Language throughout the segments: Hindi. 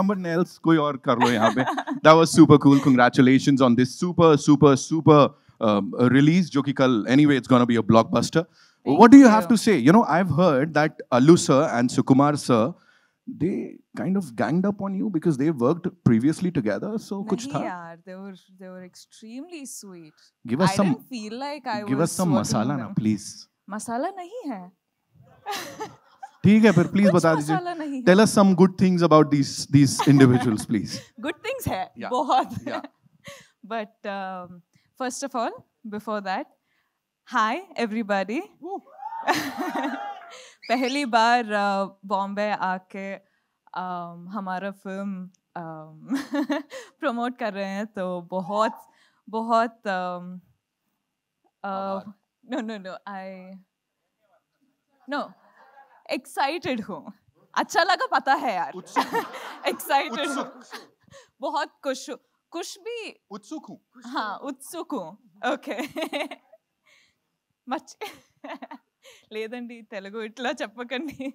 someone else koi aur kar pe that was super cool congratulations on this super super super um, release jo ki kal anyway it's going to be a blockbuster Thank what do you, you, have to say you know i've heard that alu sir and sukumar sir they kind of ganged up on you because they worked previously together so Nahi kuch tha yaar, they were they were extremely sweet give us I some feel like i give us some masala na please masala nahi hai ठीक है फिर प्लीज बता दीजिए tell us some good things about these these individuals please good things है बहुत but first of all before that hi everybody पहली बार uh, बॉम्बे आके um, हमारा फिल्म प्रमोट um, कर रहे हैं तो बहुत बहुत no no no I know excited हूँ अच्छा लगा पता है यार एक्साइटेड हूँ बहुत खुश कुछ भी उत्सुक हूँ हाँ उत्सुक हूँ ओके मच लेदी तेलुगु ఇట్లా చెప్పకండి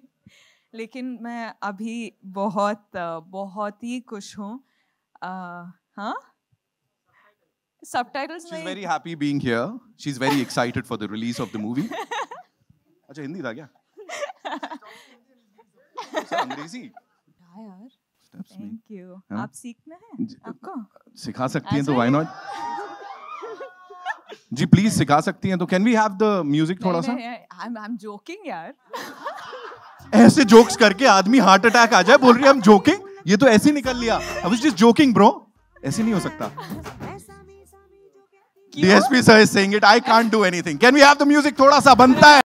लेकिन मैं अभी बहुत बहुत ही खुश हूँ हाँ subtitles she's very happy being here she's very excited for the release of the movie acha hindi tha kya अंग्रेजी थैंक यू आप सीखना है सिखा सकती हैं तो व्हाई अच्छा। नॉट जी प्लीज सिखा सकती हैं तो can we have the music थोड़ा सा आई एम जोकिंग यार ऐसे जोक्स करके आदमी हार्ट अटैक आ जाए बोल रही है हम जोकिंग ये तो ऐसे निकल लिया I was just joking bro ऐसे नहीं हो सकता DSP sir is saying it I can't do anything can we have the music थोड़ा सा बनता है